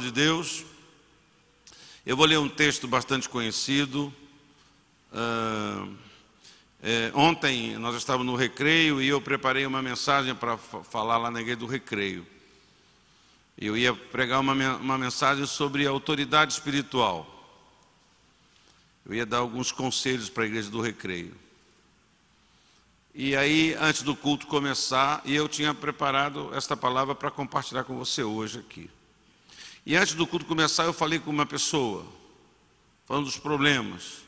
de Deus. Eu vou ler um texto bastante conhecido. Uh, é, ontem nós estávamos no recreio e eu preparei uma mensagem para falar lá na igreja do recreio. Eu ia pregar uma, uma mensagem sobre autoridade espiritual. Eu ia dar alguns conselhos para a igreja do recreio. E aí, antes do culto começar, eu tinha preparado esta palavra para compartilhar com você hoje aqui. E antes do culto começar, eu falei com uma pessoa, falando dos problemas.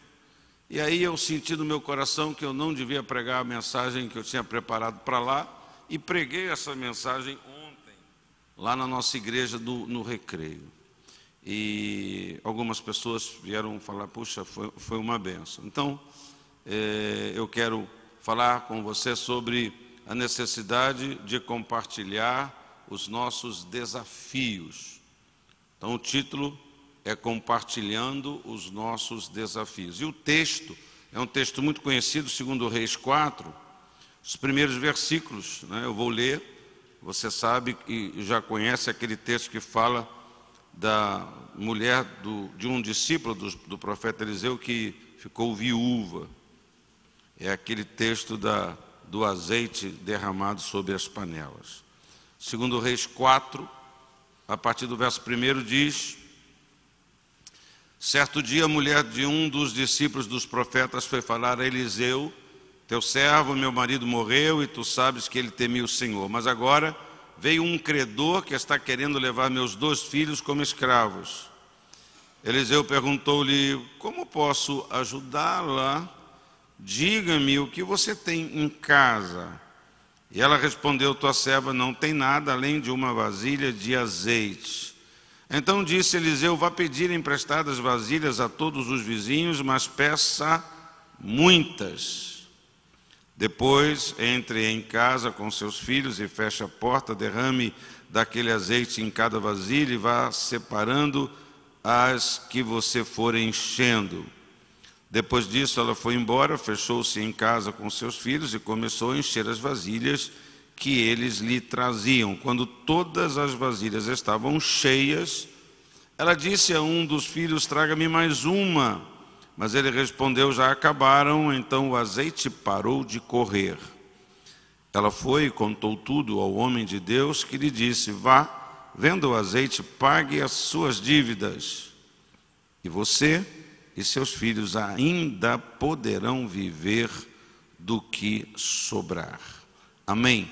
E aí eu senti no meu coração que eu não devia pregar a mensagem que eu tinha preparado para lá, e preguei essa mensagem ontem, lá na nossa igreja do, no Recreio. E algumas pessoas vieram falar: puxa, foi, foi uma benção. Então, é, eu quero falar com você sobre a necessidade de compartilhar os nossos desafios então o título é Compartilhando os Nossos Desafios. E o texto é um texto muito conhecido, segundo Reis 4, os primeiros versículos. Né? Eu vou ler, você sabe e já conhece aquele texto que fala da mulher do, de um discípulo do, do profeta Eliseu que ficou viúva. É aquele texto da, do azeite derramado sobre as panelas. Segundo Reis 4, a partir do verso 1 diz: Certo dia, a mulher de um dos discípulos dos profetas foi falar a Eliseu: Teu servo, meu marido, morreu e tu sabes que ele temia o Senhor. Mas agora veio um credor que está querendo levar meus dois filhos como escravos. Eliseu perguntou-lhe: Como posso ajudá-la? Diga-me o que você tem em casa. E ela respondeu: Tua serva não tem nada além de uma vasilha de azeite. Então disse Eliseu: Vá pedir emprestadas vasilhas a todos os vizinhos, mas peça muitas. Depois entre em casa com seus filhos e feche a porta, derrame daquele azeite em cada vasilha e vá separando as que você for enchendo. Depois disso, ela foi embora, fechou-se em casa com seus filhos e começou a encher as vasilhas que eles lhe traziam. Quando todas as vasilhas estavam cheias, ela disse a um dos filhos: Traga-me mais uma. Mas ele respondeu: Já acabaram, então o azeite parou de correr. Ela foi e contou tudo ao homem de Deus, que lhe disse: Vá, venda o azeite, pague as suas dívidas. E você e seus filhos ainda poderão viver do que sobrar. Amém.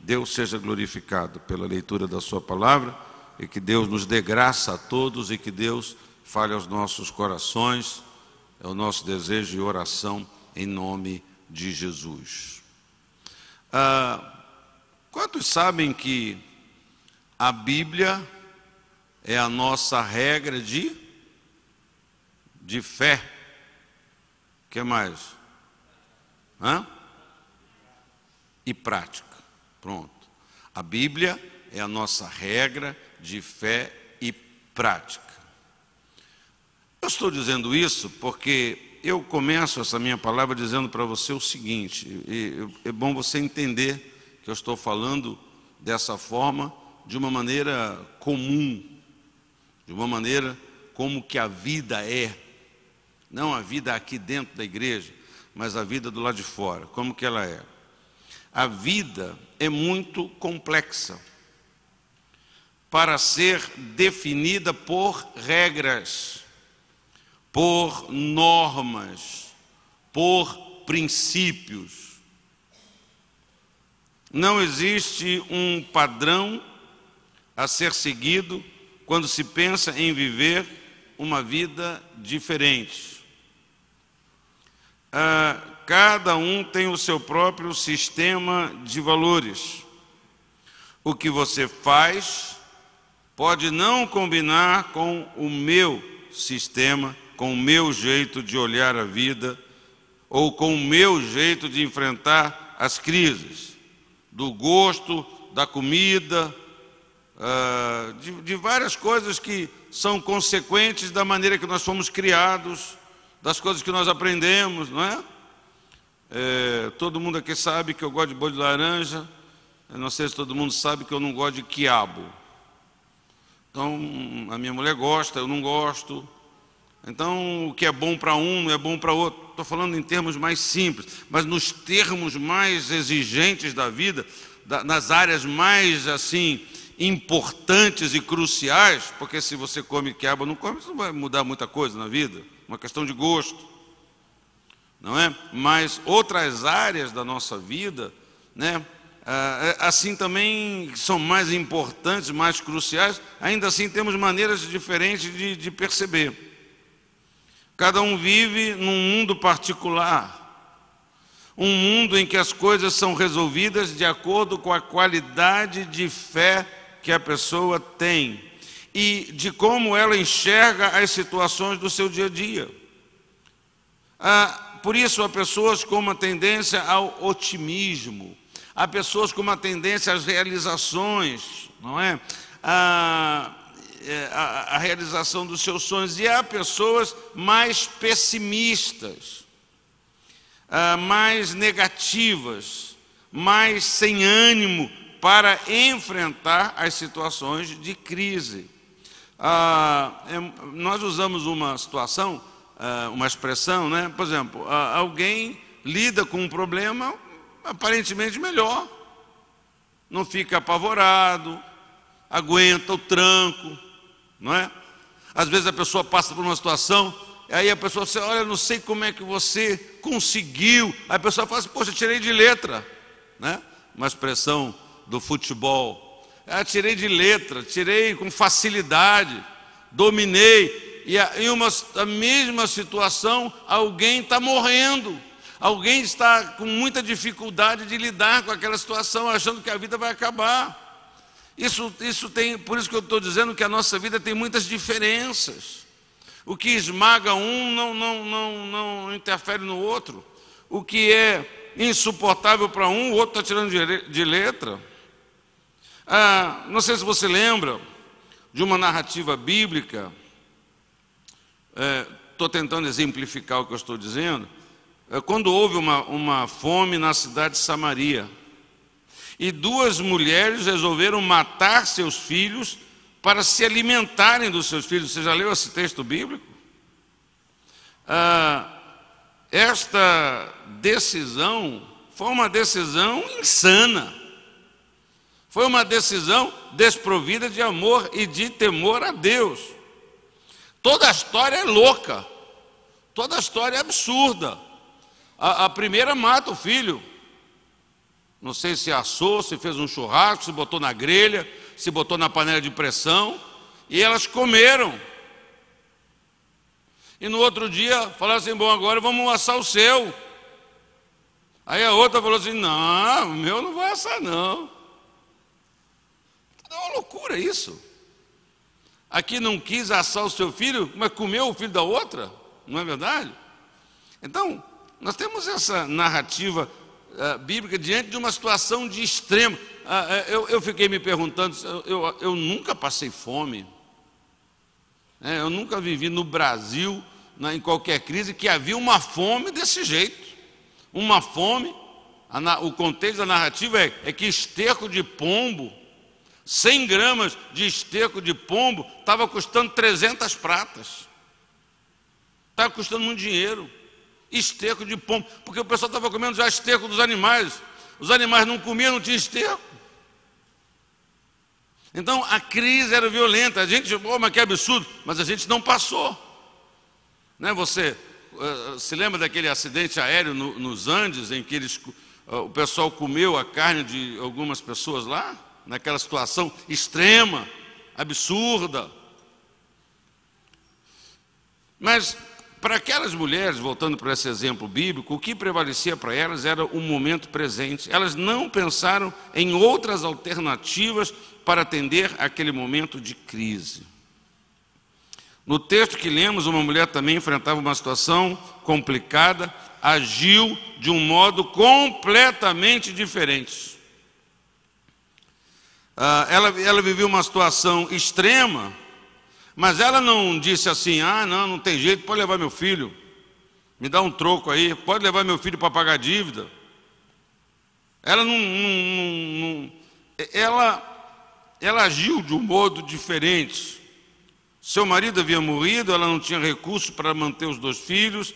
Deus seja glorificado pela leitura da Sua palavra e que Deus nos dê graça a todos e que Deus fale aos nossos corações. É o nosso desejo e oração em nome de Jesus. Ah, quantos sabem que a Bíblia é a nossa regra de de fé. O que mais? Hã? E prática. Pronto. A Bíblia é a nossa regra de fé e prática. Eu estou dizendo isso porque eu começo essa minha palavra dizendo para você o seguinte: é, é bom você entender que eu estou falando dessa forma, de uma maneira comum, de uma maneira como que a vida é, não a vida aqui dentro da igreja, mas a vida do lado de fora. Como que ela é? A vida é muito complexa para ser definida por regras, por normas, por princípios. Não existe um padrão a ser seguido quando se pensa em viver uma vida diferente ah, cada um tem o seu próprio sistema de valores. O que você faz pode não combinar com o meu sistema, com o meu jeito de olhar a vida ou com o meu jeito de enfrentar as crises, do gosto, da comida, ah, de várias coisas que são consequentes da maneira que nós fomos criados das coisas que nós aprendemos, não é? é todo mundo aqui sabe que eu gosto de boi de laranja. Eu não sei se todo mundo sabe que eu não gosto de quiabo. Então, a minha mulher gosta, eu não gosto. Então, o que é bom para um não é bom para outro. Estou falando em termos mais simples, mas nos termos mais exigentes da vida, da, nas áreas mais assim importantes e cruciais, porque se você come quiabo ou não come, isso não vai mudar muita coisa na vida uma questão de gosto, não é? Mas outras áreas da nossa vida, né? Ah, é, assim também são mais importantes, mais cruciais. Ainda assim temos maneiras diferentes de, de perceber. Cada um vive num mundo particular, um mundo em que as coisas são resolvidas de acordo com a qualidade de fé que a pessoa tem e de como ela enxerga as situações do seu dia a dia. Ah, por isso, há pessoas com uma tendência ao otimismo, há pessoas com uma tendência às realizações, não é? Ah, é, a, a, realização dos seus sonhos. E há pessoas mais pessimistas, ah, mais negativas, mais sem ânimo para enfrentar as situações de crise. Ah, é, nós usamos uma situação, eh, uma expressão, né? Por exemplo, alguém lida com um problema aparentemente melhor, não fica apavorado, aguenta o tranco, não é? Às vezes a pessoa passa por uma situação, aí a pessoa assim, Olha, não sei como é que você conseguiu. Aí a pessoa fala assim: Poxa, tirei de letra, né? Uma expressão do futebol ah, tirei de letra, tirei com facilidade, dominei. E em uma a mesma situação, alguém está morrendo. Alguém está com muita dificuldade de lidar com aquela situação, achando que a vida vai acabar. Isso, isso tem, por isso que eu estou dizendo que a nossa vida tem muitas diferenças. O que esmaga um não, não, não, não interfere no outro. O que é insuportável para um, o outro está tirando de letra. Ah, não sei se você lembra de uma narrativa bíblica, estou é, tentando exemplificar o que eu estou dizendo, é, quando houve uma, uma fome na cidade de Samaria, e duas mulheres resolveram matar seus filhos para se alimentarem dos seus filhos. Você já leu esse texto bíblico? Ah, esta decisão foi uma decisão insana. Foi uma decisão desprovida de amor e de temor a Deus. Toda a história é louca, toda a história é absurda. A, a primeira mata o filho. Não sei se assou, se fez um churrasco, se botou na grelha, se botou na panela de pressão, e elas comeram. E no outro dia falaram assim: bom, agora vamos assar o seu. Aí a outra falou assim: não, o meu não vai assar, não loucura isso. Aqui não quis assar o seu filho, mas comeu o filho da outra, não é verdade? Então, nós temos essa narrativa uh, bíblica diante de uma situação de extremo. Uh, eu, eu, fiquei me perguntando, eu, eu nunca passei fome. É, eu nunca vivi no Brasil, né, em qualquer crise, que havia uma fome desse jeito. Uma fome, a, o contexto da narrativa é, é que esterco de pombo 100 gramas de esteco de pombo estava custando 300 pratas. Estava custando muito dinheiro. Esteco de pombo. Porque o pessoal estava comendo já esteco dos animais. Os animais não comiam, não tinha esteco. Então a crise era violenta. A gente, oh, mas que absurdo. Mas a gente não passou. Né, você eh, eh, se lembra daquele acidente aéreo no, nos Andes em que eles, eh, o pessoal comeu a carne de algumas pessoas lá? naquela situação extrema, absurda. Mas para aquelas mulheres, voltando para esse exemplo bíblico, o que prevalecia para elas era o momento presente. Elas não pensaram em outras alternativas para atender aquele momento de crise. No texto que lemos, uma mulher também enfrentava uma situação complicada, agiu de um modo completamente diferente ah, ela, ela vivia uma situação extrema, mas ela não disse assim: ah, não, não tem jeito, pode levar meu filho, me dá um troco aí, pode levar meu filho para pagar dívida. Ela não, não, não. ela, ela agiu de um modo diferente. Seu marido havia morrido, ela não tinha recurso para manter os dois filhos,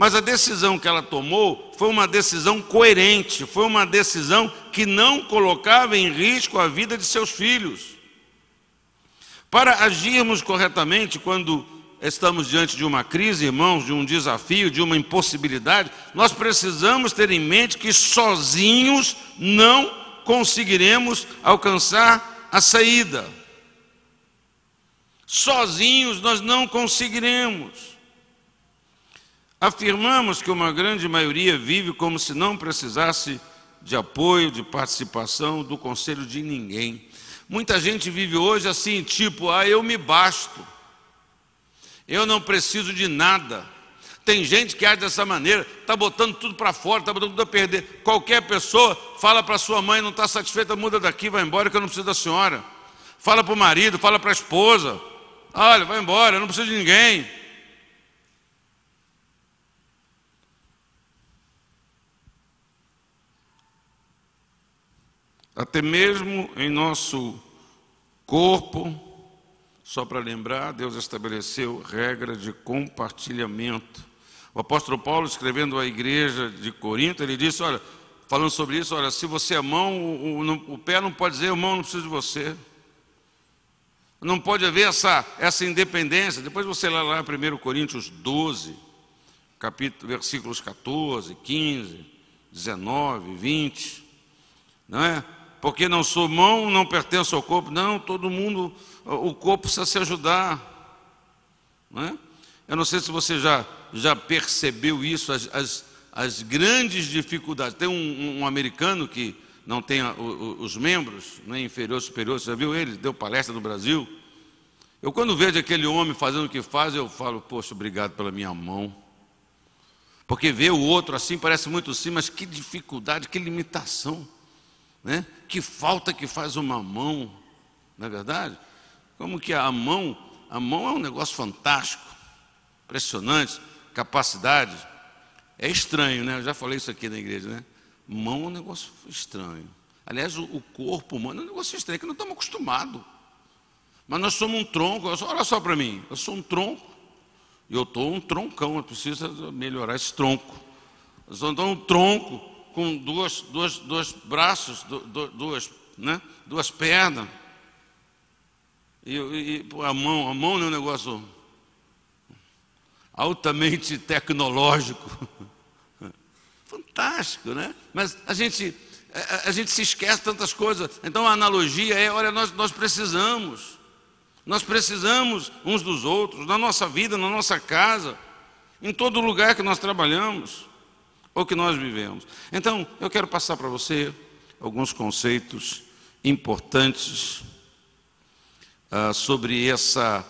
mas a decisão que ela tomou foi uma decisão coerente, foi uma decisão que não colocava em risco a vida de seus filhos. Para agirmos corretamente quando estamos diante de uma crise, irmãos, de um desafio, de uma impossibilidade, nós precisamos ter em mente que sozinhos não conseguiremos alcançar a saída. Sozinhos nós não conseguiremos. Afirmamos que uma grande maioria vive como se não precisasse de apoio, de participação, do conselho de ninguém. Muita gente vive hoje assim, tipo, ah, eu me basto, eu não preciso de nada. Tem gente que age dessa maneira, está botando tudo para fora, está botando tudo a perder. Qualquer pessoa fala para sua mãe, não está satisfeita, muda daqui, vai embora, que eu não preciso da senhora. Fala para o marido, fala para a esposa, olha, vai embora, eu não preciso de ninguém. até mesmo em nosso corpo. Só para lembrar, Deus estabeleceu regra de compartilhamento. O apóstolo Paulo, escrevendo à igreja de Corinto, ele disse: Olha, falando sobre isso, olha, se você é mão, o, o, o pé não pode dizer, mão, não preciso de você. Não pode haver essa, essa independência. Depois você lê lá 1 Coríntios 12, capítulo, versículos 14, 15, 19, 20. Não é? porque não sou mão, não pertenço ao corpo. Não, todo mundo, o corpo precisa se ajudar. Não é? Eu não sei se você já, já percebeu isso, as, as, as grandes dificuldades. Tem um, um, americano que não tem a, o, os membros, não, né, inferior, superior, você já viu ele? Deu palestra no Brasil. Eu, quando vejo aquele homem fazendo o que faz, eu falo, poxa, obrigado pela minha mão. Porque ver o outro assim parece muito sim, mas que dificuldade, que limitação. Né? que falta que faz uma mão, não é verdade? Como que a mão, a mão é um negócio fantástico, impressionante, capacidade. É estranho, né? Eu já falei isso aqui na igreja, né? Mão é um negócio estranho. Aliás, o, corpo humano é um negócio estranho que não estamos acostumados. Mas nós somos um tronco, olha só para mim, eu sou um tronco, e eu estou um troncão, eu preciso melhorar esse tronco. Eu sou um tronco, com dois dois dois braços, duas, né? duas pernas. E, e a mão, a mão é um negócio altamente tecnológico. Fantástico, né? Mas a gente, a gente se esquece tantas coisas. Então a analogia é: olha, nós, nós precisamos. Nós precisamos uns dos outros, na nossa vida, na nossa casa, em todo lugar que nós trabalhamos ou que nós vivemos. Então, eu quero passar para você alguns conceitos importantes ah, sobre essa,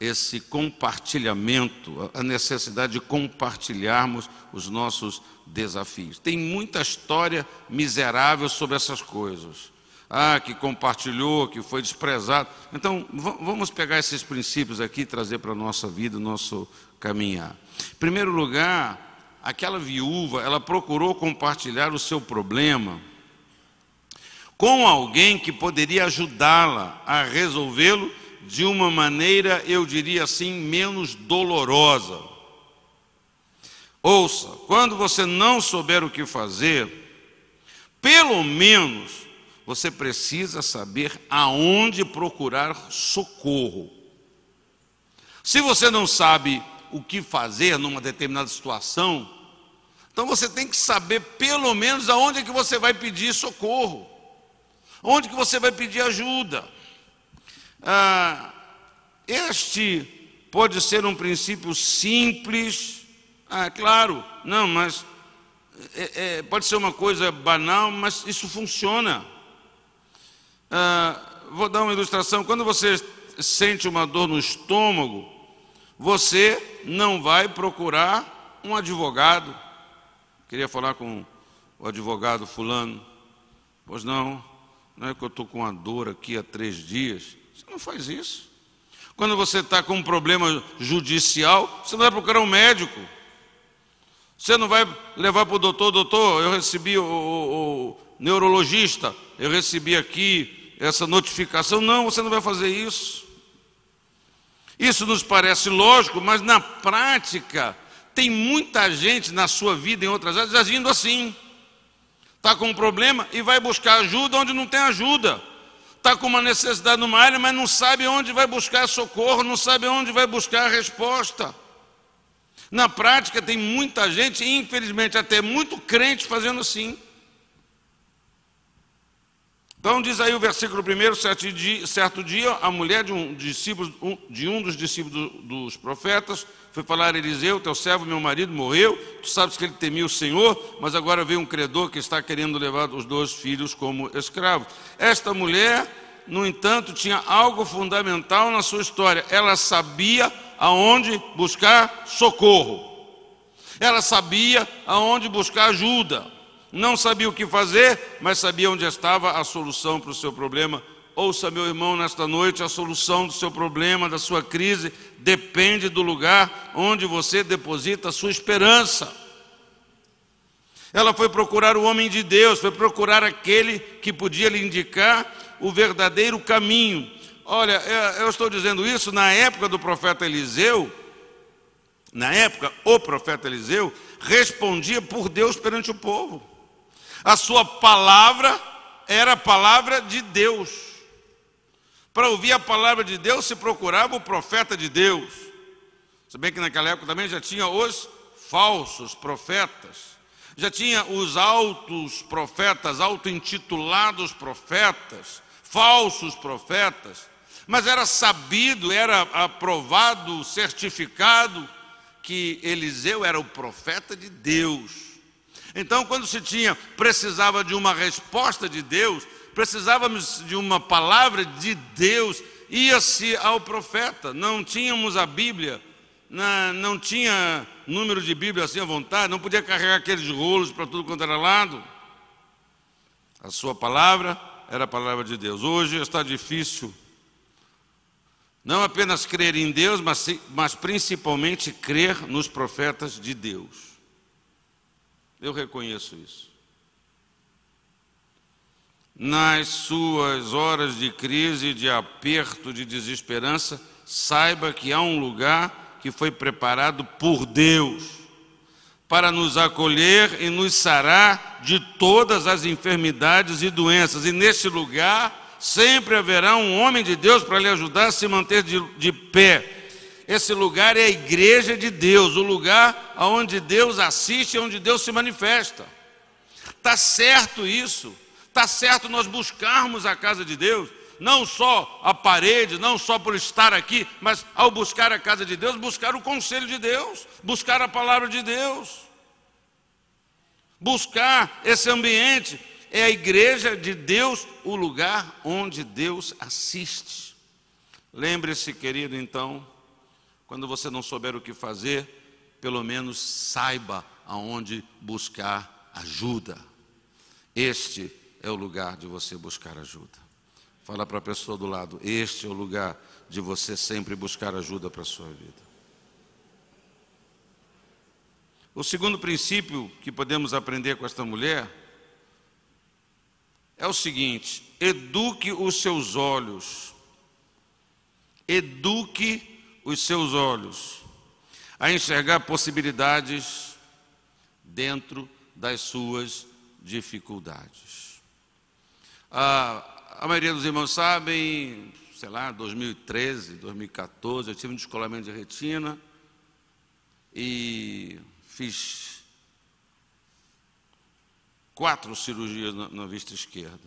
esse compartilhamento, a necessidade de compartilharmos os nossos desafios. Tem muita história miserável sobre essas coisas. Ah, que compartilhou, que foi desprezado. Então, vamos pegar esses princípios aqui e trazer para a nossa vida, nosso caminhar. Em primeiro lugar, aquela viúva, ela procurou compartilhar o seu problema com alguém que poderia ajudá-la a resolvê-lo de uma maneira, eu diria assim, menos dolorosa. Ouça, quando você não souber o que fazer, pelo menos você precisa saber aonde procurar socorro. Se você não sabe o que fazer numa determinada situação, então você tem que saber pelo menos aonde é que você vai pedir socorro, onde que você vai pedir ajuda. Ah, este pode ser um princípio simples, ah, claro, não, mas é, é, pode ser uma coisa banal, mas isso funciona. Ah, vou dar uma ilustração. Quando você sente uma dor no estômago, você não vai procurar um advogado Queria falar com o advogado fulano. Pois não, não é que eu estou com uma dor aqui há três dias. Você não faz isso. Quando você está com um problema judicial, você não vai procurar um médico. Você não vai levar para o doutor, doutor, eu recebi o, o, o neurologista, eu recebi aqui essa notificação. Não, você não vai fazer isso. Isso nos parece lógico, mas na prática tem muita gente na sua vida, em outras áreas, agindo assim. Está com um problema e vai buscar ajuda onde não tem ajuda. Está com uma necessidade numa área, mas não sabe onde vai buscar socorro, não sabe onde vai buscar a resposta. Na prática, tem muita gente, infelizmente até muito crente, fazendo assim. Então, diz aí o versículo 1: certo dia, a mulher de um, discípulo, de um dos discípulos dos profetas foi falar a Eliseu, teu servo, meu marido, morreu, tu sabes que ele temia o Senhor, mas agora vem um credor que está querendo levar os dois filhos como escravo. Esta mulher, no entanto, tinha algo fundamental na sua história. Ela sabia aonde buscar socorro. Ela sabia aonde buscar ajuda. Não sabia o que fazer, mas sabia onde estava a solução para o seu problema Ouça, meu irmão, nesta noite, a solução do seu problema, da sua crise, depende do lugar onde você deposita a sua esperança. Ela foi procurar o homem de Deus, foi procurar aquele que podia lhe indicar o verdadeiro caminho. Olha, é, eu estou dizendo isso na época do profeta Eliseu. Na época, o profeta Eliseu respondia por Deus perante o povo. A sua palavra era a palavra de Deus. Para ouvir a palavra de Deus se procurava o profeta de Deus. Se bem que naquela época também já tinha os falsos profetas, já tinha os altos profetas, auto-intitulados profetas, falsos profetas, mas era sabido, era aprovado, certificado que Eliseu era o profeta de Deus. Então, quando se tinha precisava de uma resposta de Deus, precisávamos de uma palavra de Deus, ia-se ao profeta, não tínhamos a Bíblia, não tinha número de Bíblia assim à vontade, não podia carregar aqueles rolos para tudo quanto era lado. A sua palavra era a palavra de Deus. Hoje está difícil não apenas crer em Deus, mas, mas principalmente crer nos profetas de Deus. Eu reconheço isso nas suas horas de crise, de aperto, de desesperança, saiba que há um lugar que foi preparado por Deus para nos acolher e nos sarar de todas as enfermidades e doenças. E neste lugar sempre haverá um homem de Deus para lhe ajudar a se manter de, de pé. Esse lugar é a igreja de Deus, o lugar onde Deus assiste, onde Deus se manifesta. Está certo isso. Está certo nós buscarmos a casa de Deus, não só a parede, não só por estar aqui, mas ao buscar a casa de Deus, buscar o conselho de Deus, buscar a palavra de Deus, buscar esse ambiente. É a igreja de Deus o lugar onde Deus assiste. Lembre-se, querido, então, quando você não souber o que fazer, pelo menos saiba aonde buscar ajuda. Este é o lugar de você buscar ajuda. Fala para a pessoa do lado: este é o lugar de você sempre buscar ajuda para a sua vida. O segundo princípio que podemos aprender com esta mulher é o seguinte: eduque os seus olhos. Eduque os seus olhos a enxergar possibilidades dentro das suas dificuldades. Ah, a maioria dos irmãos sabem, sei lá, 2013, 2014, eu tive um descolamento de retina e fiz quatro cirurgias na, na vista esquerda.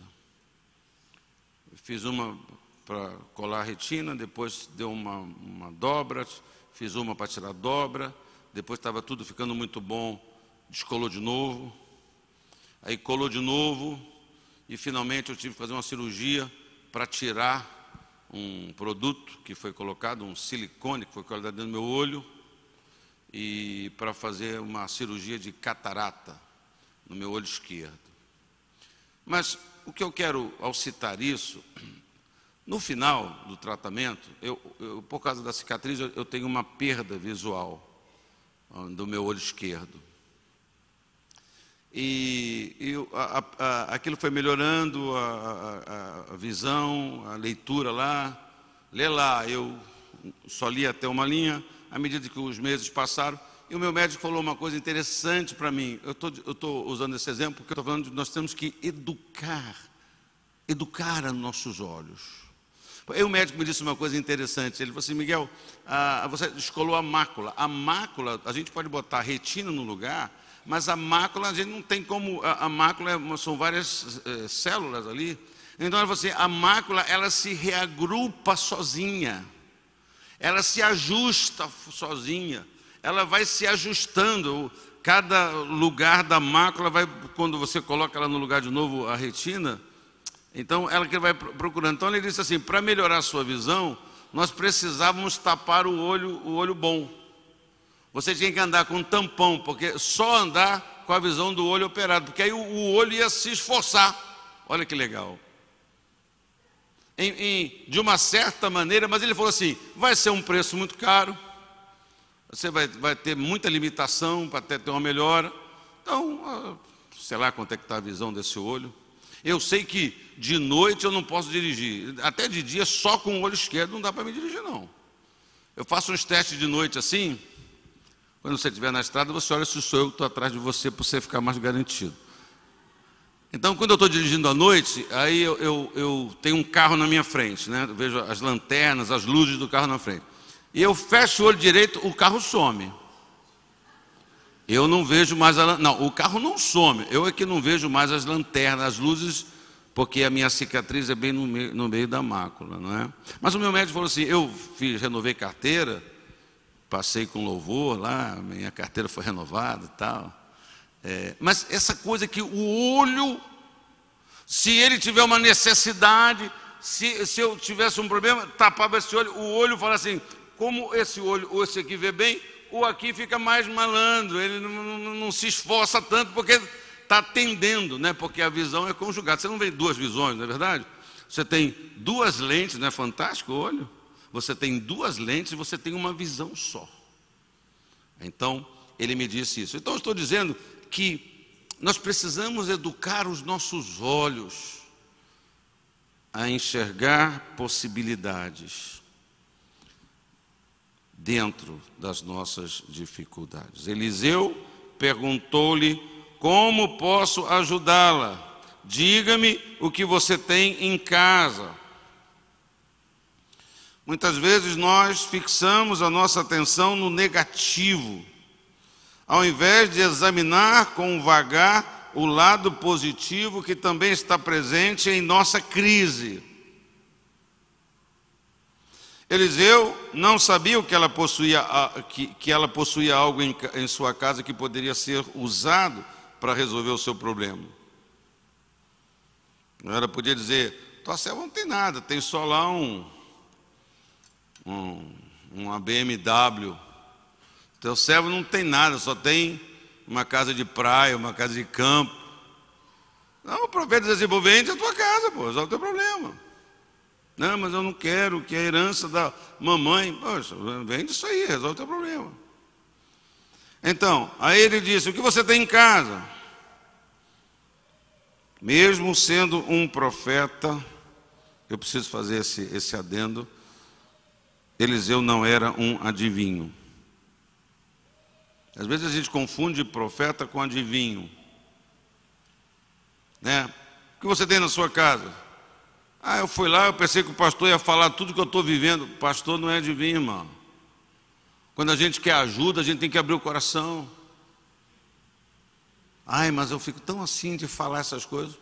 fiz uma para colar a retina, depois deu uma, uma dobra, fiz uma para tirar a dobra, depois estava tudo ficando muito bom, descolou de novo, aí colou de novo, e finalmente eu tive que fazer uma cirurgia para tirar um produto que foi colocado, um silicone que foi colocado dentro do meu olho, e para fazer uma cirurgia de catarata no meu olho esquerdo. Mas o que eu quero ao citar isso, no final do tratamento, eu, eu por causa da cicatriz, eu, eu tenho uma perda visual ah, do meu olho esquerdo. E, e a, a, aquilo foi melhorando, a, a, visão, a leitura lá. Lê lá, eu só li até uma linha, à medida que os meses passaram. E o meu médico falou uma coisa interessante para mim. Eu estou usando esse exemplo porque eu estou falando de nós temos que educar, educar a nossos olhos. E o médico me disse uma coisa interessante. Ele falou assim: Miguel, ah, você descolou a mácula. A mácula, a gente pode botar retina no lugar mas a mácula, a gente não tem como. A, a mácula é são várias é, células ali. Então ela é assim, a mácula ela se reagrupa sozinha. Ela se ajusta sozinha. Ela vai se ajustando. Cada lugar da mácula vai, quando você coloca ela no lugar de novo, a retina. Então ela que vai procurando. Então ele disse assim: para melhorar a sua visão, nós precisávamos tapar o olho, o olho bom. Você tinha que andar com um tampão, porque só andar com a visão do olho operado, porque aí o, olho ia se esforçar. Olha que legal. Em, em, de uma certa maneira, mas ele falou assim: vai ser um preço muito caro, você vai, vai ter muita limitação para até ter uma melhora. Então, ah, sei lá quanto é que está a visão desse olho. Eu sei que de noite eu não posso dirigir, até de dia só com o olho esquerdo não dá para me dirigir, não. Eu faço uns testes de noite assim, quando você estiver na estrada, você olha se sou eu que estou atrás de você para você ficar mais garantido. Então, quando eu estou dirigindo à noite, aí eu, eu, eu, tenho um carro na minha frente, né? Eu vejo as lanternas, as luzes do carro na frente. E eu fecho o olho direito, o carro some. Eu não vejo mais a não, o carro não some. Eu é que não vejo mais as lanternas, as luzes, porque a minha cicatriz é bem no meio, no meio da mácula, não é? Mas o meu médico falou assim: eu fiz, renovei carteira passei com louvor lá, minha carteira foi renovada e tal. É, mas essa coisa que o olho, se ele tiver uma necessidade, se, se eu tivesse um problema, tapava esse olho, o olho fala assim, como esse olho, ou esse aqui vê bem, o aqui fica mais malandro, ele não, não, não se esforça tanto, porque está atendendo, né? porque a visão é conjugada. Você não vê duas visões, não é verdade? Você tem duas lentes, não é fantástico o olho? você tem duas lentes e você tem uma visão só. Então, ele me disse isso. Então, eu estou dizendo que nós precisamos educar os nossos olhos a enxergar possibilidades dentro das nossas dificuldades. Eliseu perguntou-lhe: Como posso ajudá-la? Diga-me o que você tem em casa Muitas vezes nós fixamos a nossa atenção no negativo, ao invés de examinar com vagar o lado positivo que também está presente em nossa crise. Eliseu não sabia que ela possuía, que, que ela possuía algo em, em sua casa que poderia ser usado para resolver o seu problema. Ela podia dizer: tua serva não tem nada, tem só lá um, um, uma BMW. Teu servo não tem nada, só tem uma casa de praia, uma casa de campo. Não, aproveita e diz assim, vende a tua casa, pô, resolve o teu problema. Não, mas eu não quero que a herança da mamãe. Poxa, vende isso aí, resolve o teu problema. Então, aí ele disse: O que você tem em casa? Mesmo sendo um profeta, eu preciso fazer esse, esse adendo. Eliseu não era um adivinho. Às vezes a gente confunde profeta com adivinho. Né? O que você tem na sua casa? Ah, eu fui lá, eu pensei que o pastor ia falar tudo que eu estou vivendo. pastor não é adivinho, irmão. Quando a gente quer ajuda, a gente tem que abrir o coração. Ai, mas eu fico tão assim de falar essas coisas.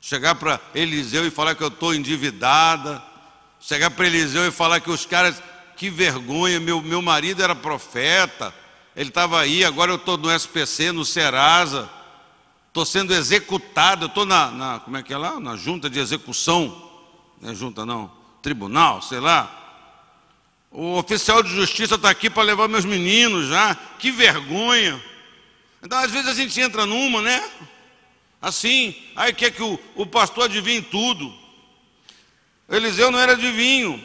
Chegar para Eliseu e falar que eu estou endividada chegar para Eliseu e falar que os caras, que vergonha, meu, meu marido era profeta, ele estava aí, agora eu estou no SPC, no Serasa, estou sendo executado, estou na, na, como é que é lá? Na junta de execução, não é junta não, tribunal, sei lá. O oficial de justiça está aqui para levar meus meninos já, que vergonha. Então, às vezes a gente entra numa, né? Assim, aí quer que o, o pastor adivinhe tudo. Eliseu não era adivinho,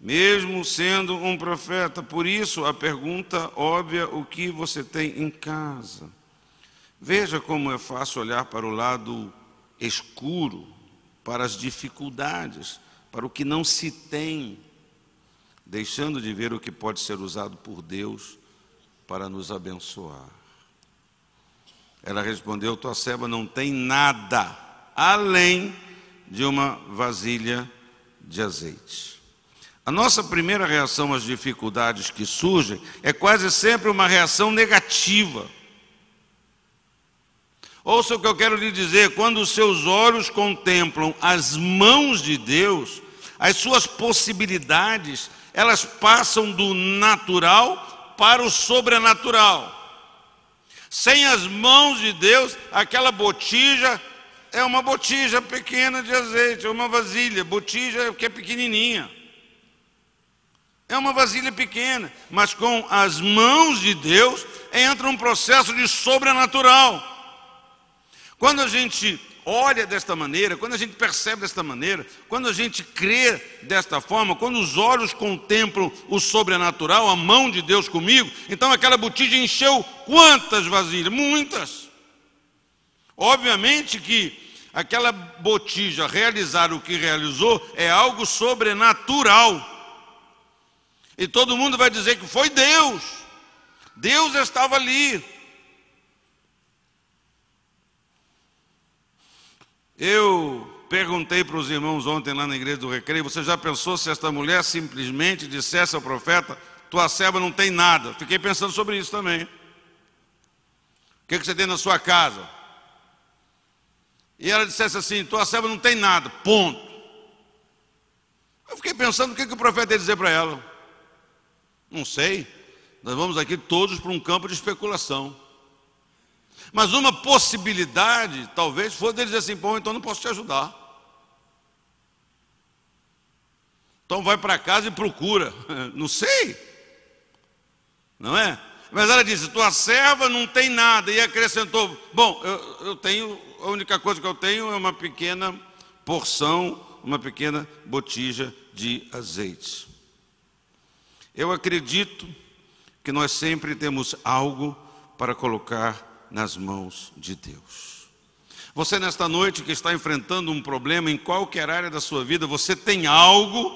mesmo sendo um profeta. Por isso, a pergunta óbvia: o que você tem em casa? Veja como é fácil olhar para o lado escuro, para as dificuldades, para o que não se tem, deixando de ver o que pode ser usado por Deus para nos abençoar. Ela respondeu: Tua serva não tem nada além de uma vasilha de azeite. A nossa primeira reação às dificuldades que surgem é quase sempre uma reação negativa. Ouça o que eu quero lhe dizer: quando os seus olhos contemplam as mãos de Deus, as suas possibilidades, elas passam do natural para o sobrenatural. Sem as mãos de Deus, aquela botija é uma botija pequena de azeite, é uma vasilha. Botija que é pequenininha. É uma vasilha pequena, mas com as mãos de Deus entra um processo de sobrenatural. Quando a gente olha desta maneira, quando a gente percebe desta maneira, quando a gente crê desta forma, quando os olhos contemplam o sobrenatural, a mão de Deus comigo, então aquela botija encheu quantas vasilhas? Muitas. Obviamente que aquela botija realizar o que realizou é algo sobrenatural. E todo mundo vai dizer que foi Deus. Deus estava ali. Eu perguntei para os irmãos ontem lá na igreja do Recreio: você já pensou se esta mulher simplesmente dissesse ao profeta, tua serva não tem nada? Fiquei pensando sobre isso também. O que, que você tem na sua casa? e ela dissesse assim: Tua serva não tem nada, ponto. Eu fiquei pensando o que, que o profeta ia dizer para ela. Não sei, nós vamos aqui todos para um campo de especulação. Mas uma possibilidade, talvez, foi dele dizer assim: Bom, então não posso te ajudar. Então vai para casa e procura. Não sei, não é? Mas ela disse: Tua serva não tem nada. E acrescentou: Bom, eu, eu tenho, a única coisa que eu tenho é uma pequena porção, uma pequena botija de azeite. Eu acredito que nós sempre temos algo para colocar nas mãos de Deus. Você, nesta noite que está enfrentando um problema em qualquer área da sua vida, você tem algo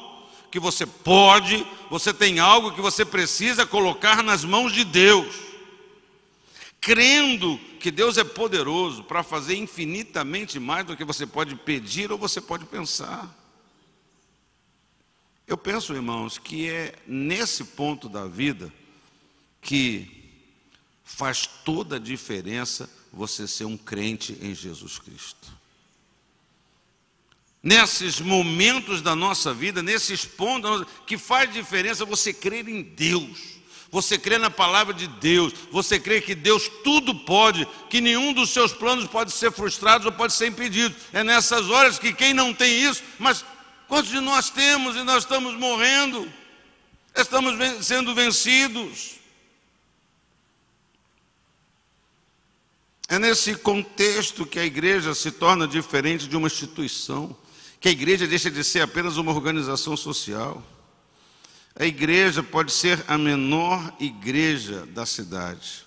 que você pode, você tem algo que você precisa colocar nas mãos de Deus. Crendo que Deus é poderoso para fazer infinitamente mais do que você pode pedir ou você pode pensar. Eu penso, irmãos, que é nesse ponto da vida que faz toda a diferença você ser um crente em Jesus Cristo nesses momentos da nossa vida, nesses pontos que faz diferença você crer em Deus. Você crê na palavra de Deus, você crê que Deus tudo pode, que nenhum dos seus planos pode ser frustrado ou pode ser impedido. É nessas horas que quem não tem isso, mas quantos de nós temos e nós estamos morrendo, estamos sendo vencidos. É nesse contexto que a igreja se torna diferente de uma instituição que a igreja deixa de ser apenas uma organização social. A igreja pode ser a menor igreja da cidade,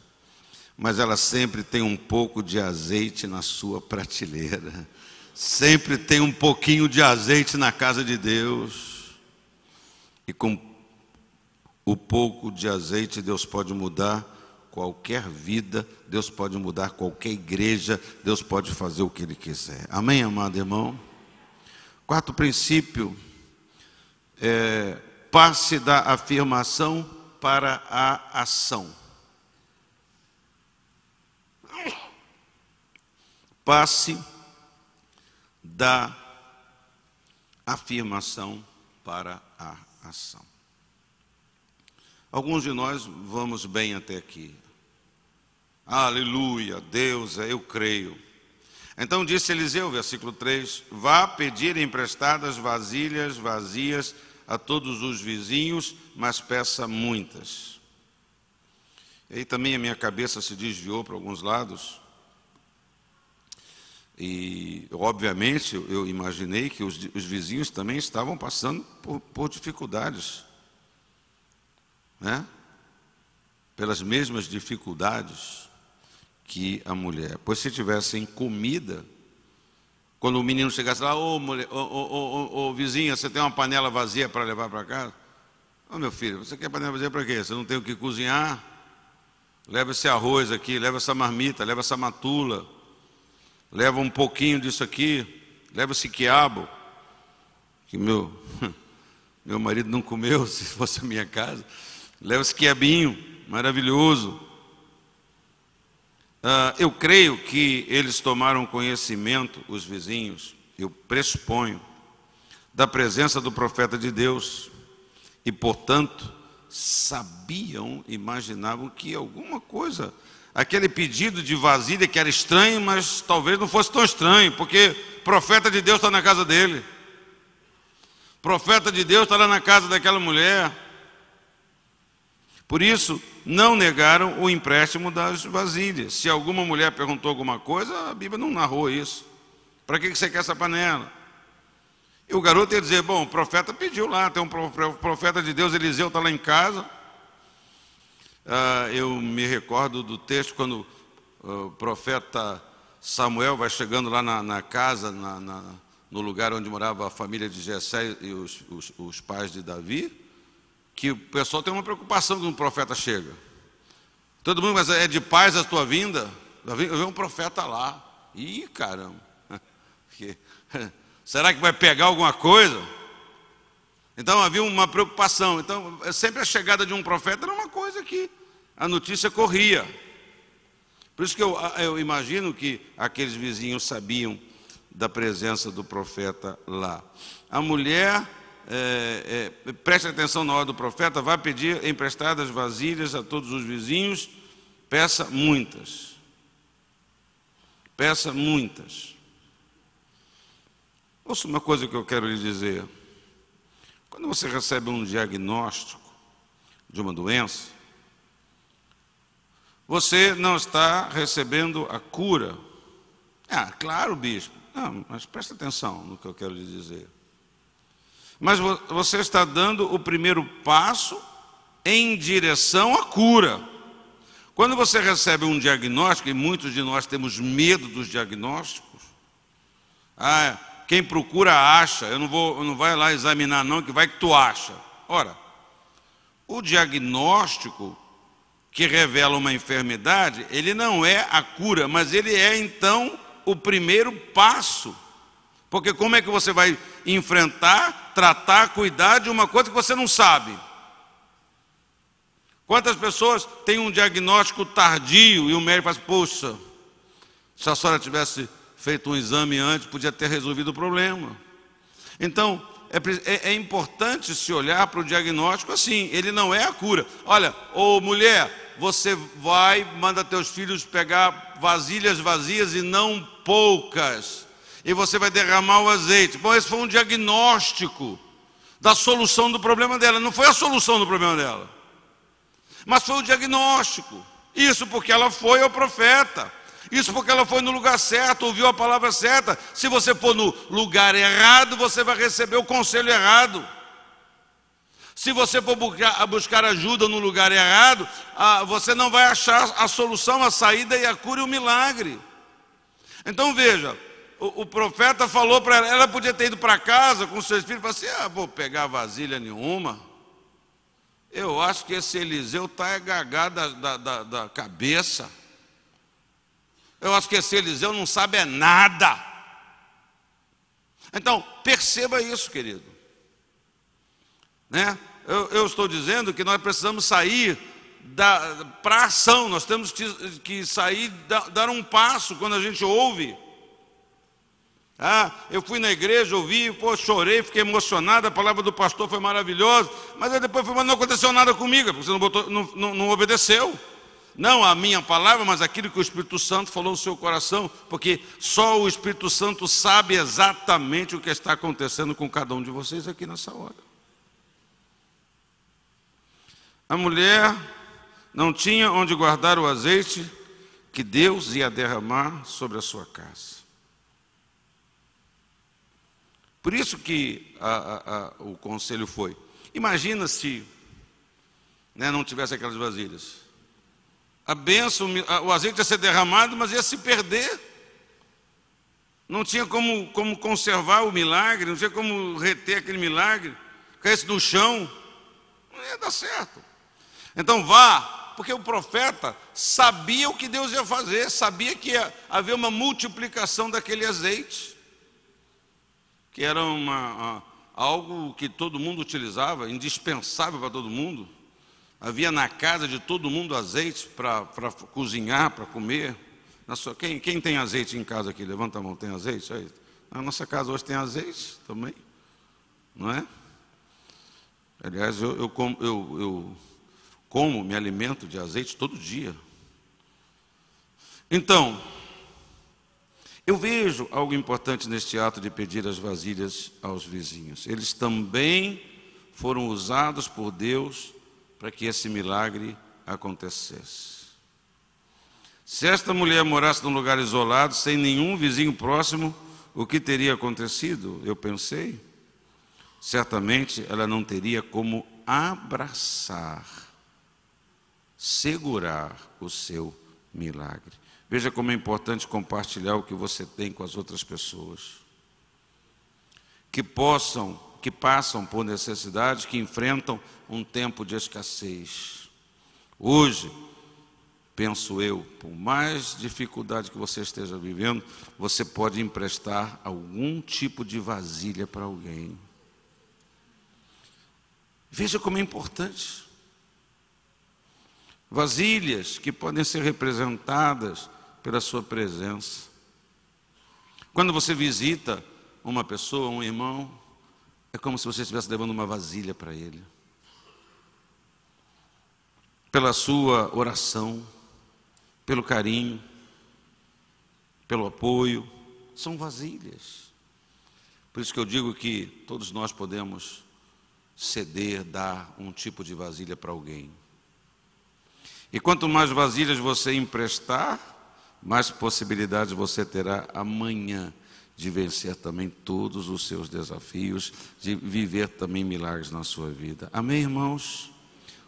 mas ela sempre tem um pouco de azeite na sua prateleira, sempre tem um pouquinho de azeite na casa de Deus. E com o pouco de azeite, Deus pode mudar qualquer vida, Deus pode mudar qualquer igreja, Deus pode fazer o que Ele quiser. Amém, amado irmão? Quarto princípio, é, passe da afirmação para a ação. Passe da afirmação para a ação. Alguns de nós vamos bem até aqui. Aleluia, Deus eu creio. Então disse Eliseu, versículo 3: Vá pedir emprestadas vasilhas vazias a todos os vizinhos, mas peça muitas. E aí também a minha cabeça se desviou para alguns lados. E, obviamente, eu imaginei que os, os vizinhos também estavam passando por, por dificuldades, né? pelas mesmas dificuldades que a mulher. Pois se tivessem comida, quando o menino chegasse lá, ô oh, oh, oh, vizinha, você tem uma panela vazia para levar para casa? Ô meu filho, você quer panela vazia para quê? Você não tem o que cozinhar? Leva esse arroz aqui, leva essa marmita, leva essa matula, leva um pouquinho disso aqui, leva esse quiabo, que meu, meu marido não comeu, se fosse a minha casa. Leva esse quiabinho, maravilhoso. Uh, eu creio que eles tomaram conhecimento, os vizinhos, eu pressuponho, da presença do profeta de Deus e, portanto, sabiam, imaginavam que alguma coisa, aquele pedido de vasilha que era estranho, mas talvez não fosse tão estranho, porque profeta de Deus está na casa dele, profeta de Deus está lá na casa daquela mulher. Por isso, não negaram o empréstimo das vasilhas. Se alguma mulher perguntou alguma coisa, a Bíblia não narrou isso. Para que você quer essa panela? E o garoto ia dizer: Bom, o profeta pediu lá, tem um profeta de Deus, Eliseu está lá em casa. Ah, eu me recordo do texto quando ah, o profeta Samuel vai chegando lá na, na casa, na, na, no lugar onde morava a família de Jessé e os, os, os pais de Davi que o pessoal tem uma preocupação quando um profeta chega. Todo mundo, mas é de paz a tua vinda? Eu vi um profeta lá. Ih, caramba. Será que vai pegar alguma coisa? Então havia uma preocupação. Então, é sempre a chegada de um profeta era uma coisa que a notícia corria. Por isso que eu, eu imagino que aqueles vizinhos sabiam da presença do profeta lá. A mulher é, é, preste atenção na hora do profeta, vá pedir emprestadas vasilhas a todos os vizinhos, peça muitas. Peça muitas. Ouça uma coisa que eu quero lhe dizer. Quando você recebe um diagnóstico de uma doença, você não está recebendo a cura. Ah, claro, bispo. Não, mas presta atenção no que eu quero lhe dizer. Mas você está dando o primeiro passo em direção à cura. Quando você recebe um diagnóstico, e muitos de nós temos medo dos diagnósticos, ah, quem procura acha, eu não vou, não vai lá examinar não, que vai que tu acha. Ora, o diagnóstico que revela uma enfermidade, ele não é a cura, mas ele é então o primeiro passo. Porque como é que você vai enfrentar tratar, cuidar de uma coisa que você não sabe. Quantas pessoas têm um diagnóstico tardio e o médico faz, assim, poxa, se a senhora tivesse feito um exame antes, podia ter resolvido o problema. Então, é, é, é, importante se olhar para o diagnóstico assim, ele não é a cura. Olha, ô mulher, você vai, manda teus filhos pegar vasilhas vazias e não poucas e você vai derramar o azeite. Bom, esse foi um diagnóstico da solução do problema dela. Não foi a solução do problema dela, mas foi o diagnóstico. Isso porque ela foi ao profeta. Isso porque ela foi no lugar certo, ouviu a palavra certa. Se você for no lugar errado, você vai receber o conselho errado. Se você for buscar ajuda no lugar errado, ah, você não vai achar a solução, a saída e a cura e o milagre. Então veja, o, o profeta falou para ela, ela podia ter ido para casa com seus filhos e falou assim: ah, vou pegar vasilha nenhuma. Eu acho que esse Eliseu está é gagá da, da, da, da cabeça. Eu acho que esse Eliseu não sabe é nada. Então, perceba isso, querido. Né? Eu, eu estou dizendo que nós precisamos sair para a ação, nós temos que, que sair, da, dar um passo quando a gente ouve ah, eu fui na igreja, ouvi, pô, chorei, fiquei emocionado, a palavra do pastor foi maravilhosa, mas aí depois fui, mas não aconteceu nada comigo, é porque você não, botou, não, não, não obedeceu. Não a minha palavra, mas aquilo que o Espírito Santo falou no seu coração, porque só o Espírito Santo sabe exatamente o que está acontecendo com cada um de vocês aqui nessa hora. A mulher não tinha onde guardar o azeite que Deus ia derramar sobre a sua casa. Por isso que a, a, a, o conselho foi. Imagina se né, não tivesse aquelas vasilhas. A benção, o azeite ia ser derramado, mas ia se perder. Não tinha como, como conservar o milagre, não tinha como reter aquele milagre. Caísse no chão, não ia dar certo. Então vá, porque o profeta sabia o que Deus ia fazer, sabia que ia haver uma multiplicação daquele azeite que era uma, algo que todo mundo utilizava, indispensável para todo mundo. Havia na casa de todo mundo azeite para cozinhar, para comer. Sua, quem, quem, tem azeite em casa aqui? Levanta a mão, tem azeite? É Aí. nossa casa hoje tem azeite também, não é? Aliás, eu, eu, como, eu, eu como, me alimento de azeite todo dia. Então, eu vejo algo importante neste ato de pedir as vasilhas aos vizinhos. Eles também foram usados por Deus para que esse milagre acontecesse. Se esta mulher morasse num lugar isolado, sem nenhum vizinho próximo, o que teria acontecido? Eu pensei. Certamente ela não teria como abraçar, segurar o seu milagre. Veja como é importante compartilhar o que você tem com as outras pessoas. Que possam, que passam por necessidades, que enfrentam um tempo de escassez. Hoje, penso eu, por mais dificuldade que você esteja vivendo, você pode emprestar algum tipo de vasilha para alguém. Veja como é importante. Vasilhas que podem ser representadas pela sua presença. Quando você visita uma pessoa, um irmão, é como se você estivesse levando uma vasilha para ele. Pela sua oração, pelo carinho, pelo apoio, são vasilhas. Por isso que eu digo que todos nós podemos ceder, dar um tipo de vasilha para alguém. E quanto mais vasilhas você emprestar, mais possibilidades você terá amanhã de vencer também todos os seus desafios, de viver também milagres na sua vida. Amém, irmãos?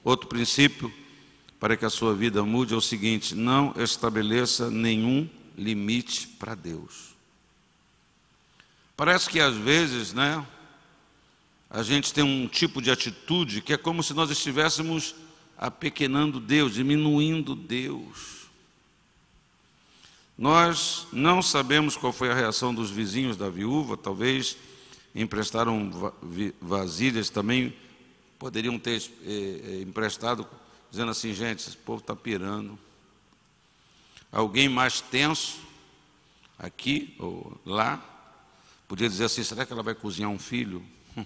Outro princípio para que a sua vida mude é o seguinte: não estabeleça nenhum limite para Deus. Parece que às vezes, né, a gente tem um tipo de atitude que é como se nós estivéssemos apequenando Deus, diminuindo Deus. Nós não sabemos qual foi a reação dos vizinhos da viúva, talvez emprestaram vasilhas também, poderiam ter eh, eh, emprestado, dizendo assim: gente, esse povo está pirando. Alguém mais tenso, aqui ou lá, podia dizer assim: será que ela vai cozinhar um filho?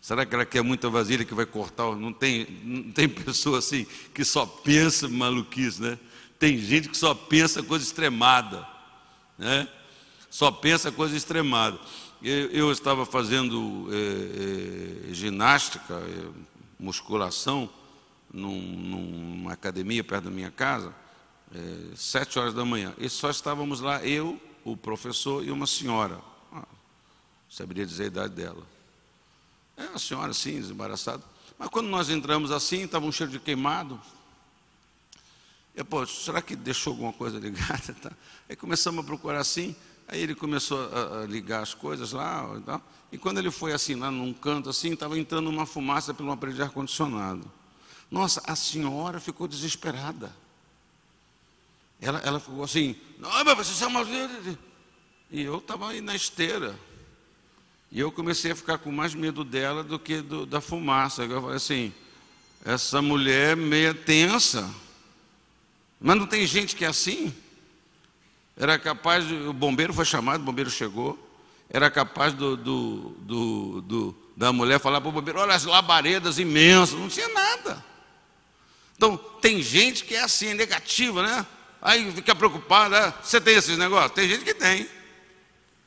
Será que ela quer muita vasilha que vai cortar? Não tem, não tem pessoa assim que só pensa maluquice, né? Tem gente que só pensa coisa extremada, né? Só pensa coisa extremada. Eu, eu estava fazendo é, é, ginástica, é, musculação, num, numa academia perto da minha casa, é, sete horas da manhã. E só estávamos lá, eu, o professor e uma senhora. Ah, saberia dizer a idade dela. É uma senhora, sim, desembaraçada. Mas quando nós entramos assim, estava um cheiro de queimado. Eu, é, pô, será que deixou alguma coisa ligada? Tá? Aí começamos a procurar assim, aí ele começou a, a ligar as coisas lá e tal. E quando ele foi assim, lá num canto assim, estava entrando uma fumaça pelo aparelho de ar-condicionado. Nossa, a senhora ficou desesperada. Ela, ela ficou assim, não, mas você é uma... E eu estava aí na esteira. E eu comecei a ficar com mais medo dela do que do, da fumaça. Eu falei assim, essa mulher é meia tensa. Mas não tem gente que é assim? Era capaz, o bombeiro foi chamado, o bombeiro chegou. Era capaz do, do, do, do da mulher falar para o bombeiro: olha as labaredas imensas, não tinha nada. Então, tem gente que é assim, é negativa, né? Aí fica preocupada. Ah, você tem esses negócios? Tem gente que tem.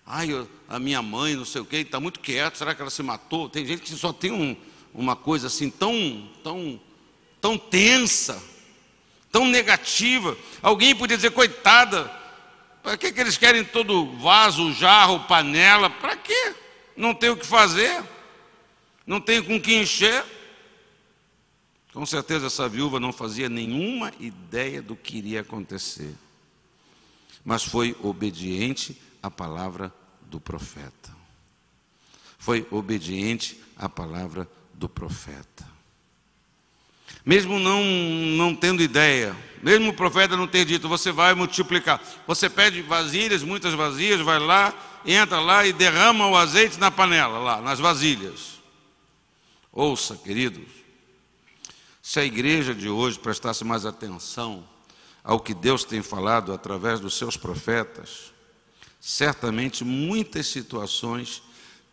Ai, eu, a minha mãe, não sei o quê, está muito quieta, será que ela se matou? Tem gente que só tem um, uma coisa assim tão, tão, tão tensa tão negativa. Alguém podia dizer, coitada, para que, que eles querem todo vaso, jarro, panela? Para quê? Não tem o que fazer, não tem com que encher. Com certeza essa viúva não fazia nenhuma ideia do que iria acontecer, mas foi obediente à palavra do profeta. Foi obediente à palavra do profeta mesmo não, não tendo ideia, mesmo o profeta não ter dito, você vai multiplicar. Você pede vasilhas, muitas vasilhas, vai lá, entra lá e derrama o azeite na panela, lá, nas vasilhas. Ouça, queridos, se a igreja de hoje prestasse mais atenção ao que Deus tem falado através dos seus profetas, certamente muitas situações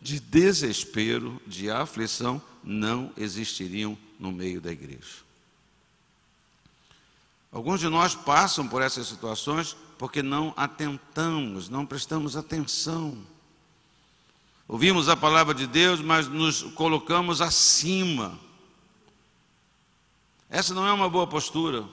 de desespero, de aflição, não existiriam no meio da igreja. Alguns de nós passam por essas situações porque não atentamos, não prestamos atenção. Ouvimos a palavra de Deus, mas nos colocamos acima. Essa não é uma boa postura.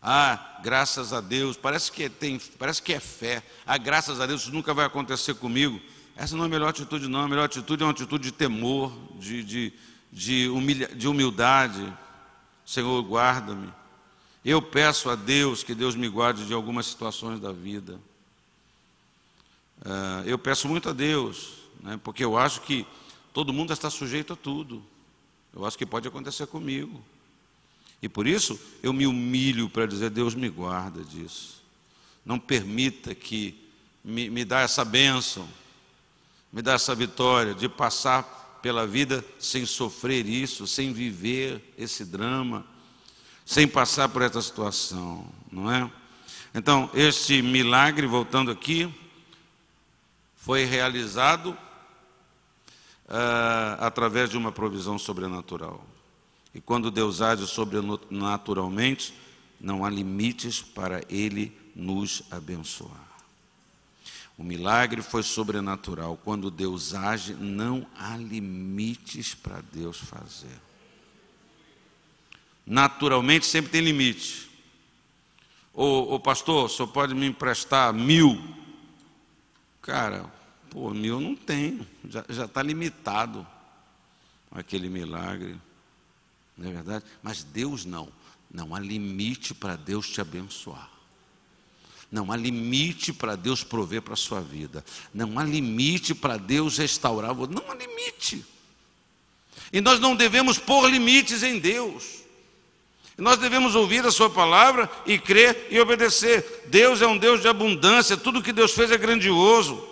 Ah, graças a Deus, parece que, tem, parece que é fé. Ah, graças a Deus, isso nunca vai acontecer comigo. Essa não é a melhor atitude, não. A melhor atitude é uma atitude de temor, de, de, de, humilha, de humildade. Senhor, guarda-me. Eu peço a Deus que Deus me guarde de algumas situações da vida. Ah, eu peço muito a Deus, né, porque eu acho que todo mundo está sujeito a tudo. Eu acho que pode acontecer comigo. E por isso eu me humilho para dizer: Deus me guarda disso. Não permita que me, me dá essa bênção, me dá essa vitória de passar pela vida sem sofrer isso, sem viver esse drama, sem passar por essa situação, não é? Então, este milagre, voltando aqui, foi realizado uh, através de uma provisão sobrenatural. E quando Deus age sobrenaturalmente, não há limites para Ele nos abençoar. O milagre foi sobrenatural. Quando Deus age, não há limites para Deus fazer. Naturalmente, sempre tem limite. Ô, ô pastor, senhor pode me emprestar mil? Cara, pô, mil não tenho, já está limitado aquele milagre. Não é verdade? Mas Deus não. Não há limite para Deus te abençoar. Não há limite para Deus prover para a sua vida. Não há limite para Deus restaurar. Não há limite. E nós não devemos pôr limites em Deus. Nós devemos ouvir a sua palavra e crer e obedecer. Deus é um Deus de abundância, tudo que Deus fez é grandioso.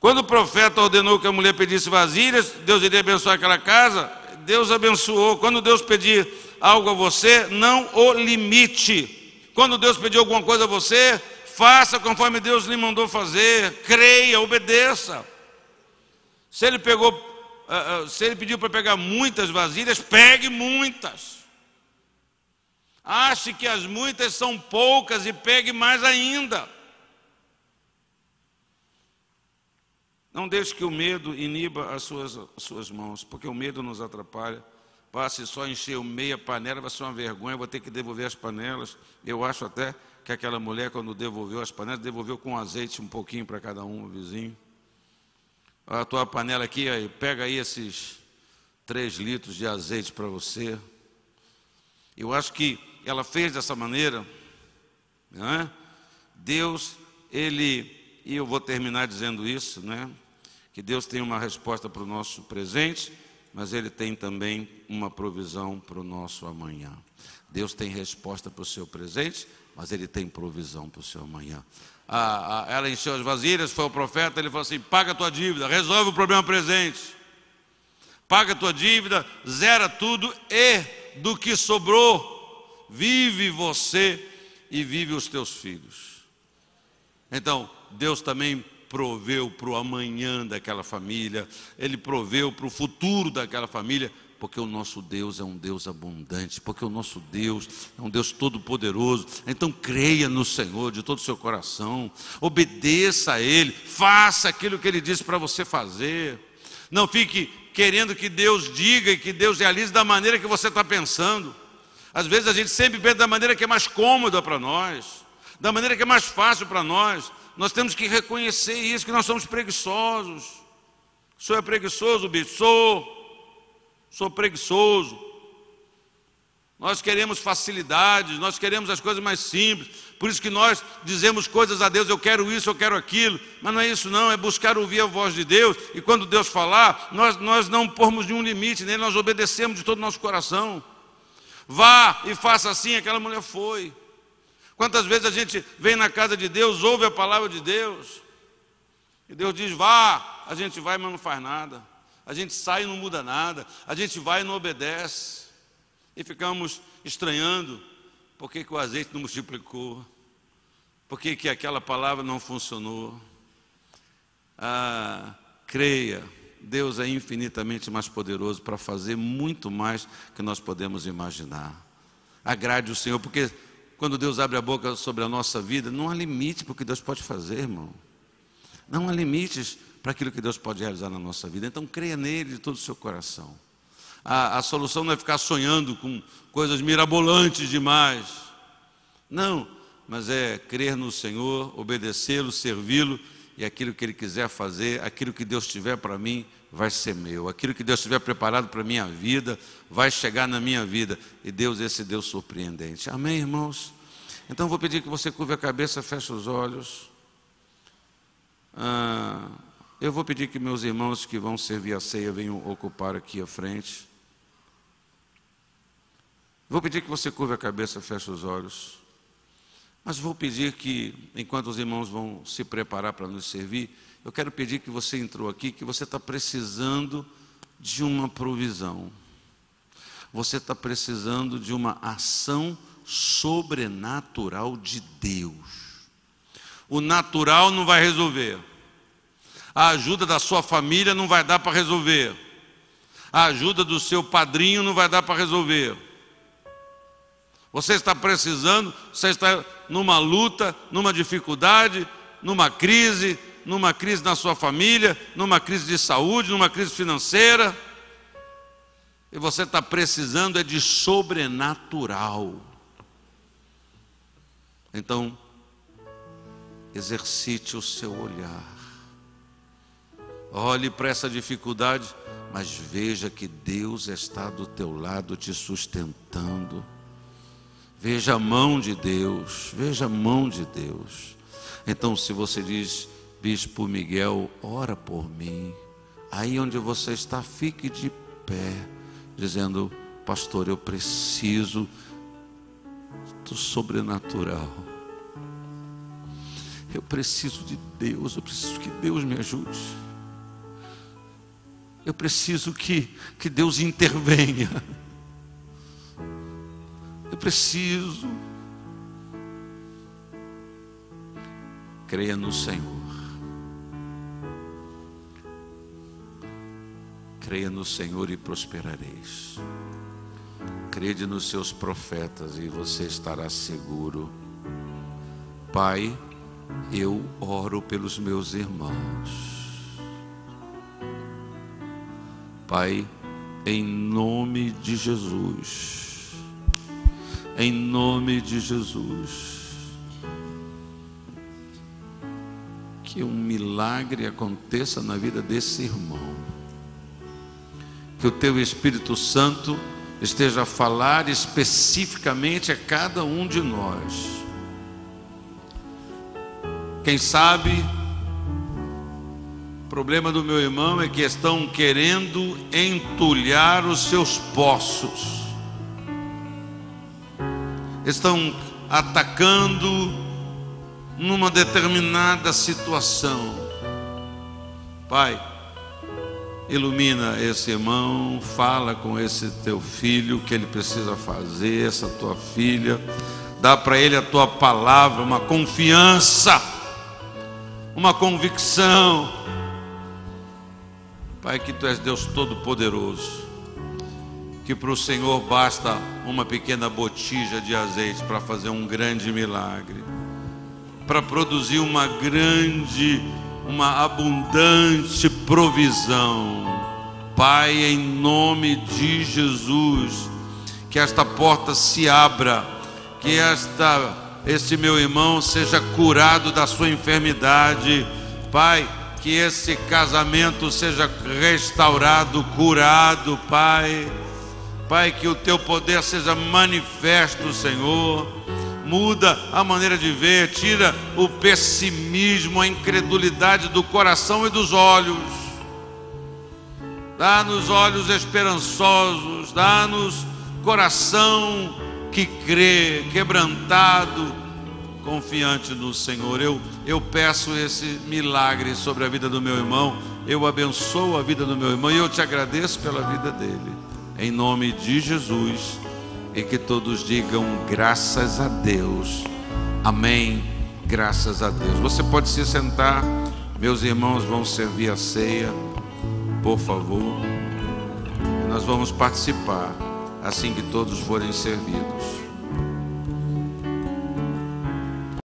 Quando o profeta ordenou que a mulher pedisse vasilhas, Deus iria abençoar aquela casa, Deus abençoou. Quando Deus pedir algo a você, não o limite. Quando Deus pediu alguma coisa a você, faça conforme Deus lhe mandou fazer, creia, obedeça. Se ele pegou, ah, ah, se ele pediu para pegar muitas vasilhas, pegue muitas. Ache que as muitas são poucas e pegue mais ainda. Não deixe que o medo iniba as suas, as suas mãos, porque o medo nos atrapalha. Passe só encher meia panela, vai ser uma vergonha, vou ter que devolver as panelas. Eu acho até que aquela mulher, quando devolveu as panelas, devolveu com azeite um pouquinho para cada um, o vizinho. A tua panela aqui, aí, pega aí esses três litros de azeite para você. Eu acho que ela fez dessa maneira, né? Deus, ele, e eu vou terminar dizendo isso, né? Que Deus tem uma resposta para o nosso presente mas Ele tem também uma provisão para o nosso amanhã. Deus tem resposta para o seu presente, mas Ele tem provisão para o seu amanhã. Ah, ah, ela encheu as vasilhas, foi o profeta, ele falou assim: paga a tua dívida, resolve o problema presente, paga a tua dívida, zera tudo e do que sobrou, vive você e vive os teus filhos. Então, Deus também proveu para o amanhã daquela família, Ele proveu para o futuro daquela família, porque o nosso Deus é um Deus abundante, porque o nosso Deus é um Deus todo-poderoso. Então creia no Senhor de todo o seu coração, obedeça a Ele, faça aquilo que Ele disse para você fazer. Não fique querendo que Deus diga e que Deus realize da maneira que você está pensando. Às vezes a gente sempre pensa da maneira que é mais cômoda para nós, da maneira que é mais fácil para nós nós temos que reconhecer isso, que nós somos preguiçosos. O senhor é preguiçoso, bicho? Sou. Sou preguiçoso. Nós queremos facilidades, nós queremos as coisas mais simples. Por isso que nós dizemos coisas a Deus, eu quero isso, eu quero aquilo. Mas não é isso não, é buscar ouvir a voz de Deus. E quando Deus falar, nós, nós não pormos nenhum limite, nem nós obedecemos de todo o nosso coração. Vá e faça assim, aquela mulher foi. Quantas vezes a gente vem na casa de Deus, ouve a palavra de Deus, e Deus diz: vá, a gente vai, mas não faz nada. A gente sai e não muda nada. A gente vai e não obedece. E ficamos estranhando por que, que o azeite não multiplicou, por que, que aquela palavra não funcionou. Ah, creia, Deus é infinitamente mais poderoso para fazer muito mais que nós podemos imaginar. Agrade o Senhor, porque quando Deus abre a boca sobre a nossa vida, não há limite para o que Deus pode fazer, irmão. Não há limites para aquilo que Deus pode realizar na nossa vida. Então creia nele de todo o seu coração. A, a solução não é ficar sonhando com coisas mirabolantes demais. Não, mas é crer no Senhor, obedecê-lo, servi-lo e aquilo que Ele quiser fazer, aquilo que Deus tiver para mim, vai ser meu. Aquilo que Deus tiver preparado para a minha vida vai chegar na minha vida. E Deus, é esse Deus surpreendente. Amém, irmãos? Então vou pedir que você curve a cabeça, feche os olhos. Ah, eu vou pedir que meus irmãos que vão servir a ceia venham ocupar aqui a frente. Vou pedir que você curve a cabeça, feche os olhos. Mas vou pedir que, enquanto os irmãos vão se preparar para nos servir, eu quero pedir que você entrou aqui, que você está precisando de uma provisão. Você está precisando de uma ação sobrenatural de Deus. O natural não vai resolver. A ajuda da sua família não vai dar para resolver. A ajuda do seu padrinho não vai dar para resolver. Você está precisando, você está numa luta, numa dificuldade, numa crise, numa crise na sua família, numa crise de saúde, numa crise financeira. E você está precisando é de sobrenatural. Então, exercite o seu olhar. Olhe para essa dificuldade, mas veja que Deus está do teu lado te sustentando. Veja a mão de Deus, veja a mão de Deus. Então, se você diz, Bispo Miguel, ora por mim. Aí onde você está, fique de pé, dizendo: Pastor, eu preciso do sobrenatural. Eu preciso de Deus, eu preciso que Deus me ajude. Eu preciso que, que Deus intervenha. Eu preciso. Creia no Senhor. Creia no Senhor e prosperareis. Crede nos seus profetas e você estará seguro. Pai, eu oro pelos meus irmãos. Pai, em nome de Jesus. Em nome de Jesus. Que um milagre aconteça na vida desse irmão que o teu Espírito Santo esteja a falar especificamente a cada um de nós. Quem sabe, o problema do meu irmão é que estão querendo entulhar os seus poços, estão atacando numa determinada situação. Pai, Ilumina esse irmão, fala com esse teu filho o que ele precisa fazer, essa tua filha. Dá para ele a tua palavra, uma confiança, uma convicção. Pai, que tu és Deus Todo-Poderoso, que para o Senhor basta uma pequena botija de azeite para fazer um grande milagre, para produzir uma grande uma abundante provisão. Pai, em nome de Jesus, que esta porta se abra, que esta este meu irmão seja curado da sua enfermidade. Pai, que esse casamento seja restaurado, curado, Pai. Pai, que o teu poder seja manifesto, Senhor muda a maneira de ver, tira o pessimismo, a incredulidade do coração e dos olhos. Dá-nos olhos esperançosos, dá-nos coração que crê, quebrantado, confiante no Senhor. Eu, eu peço esse milagre sobre a vida do meu irmão. Eu abençoo a vida do meu irmão e eu te agradeço pela vida dele. Em nome de Jesus e que todos digam graças a Deus. Amém. Graças a Deus. Você pode se sentar. Meus irmãos vão servir a ceia. Por favor. Nós vamos participar assim que todos forem servidos.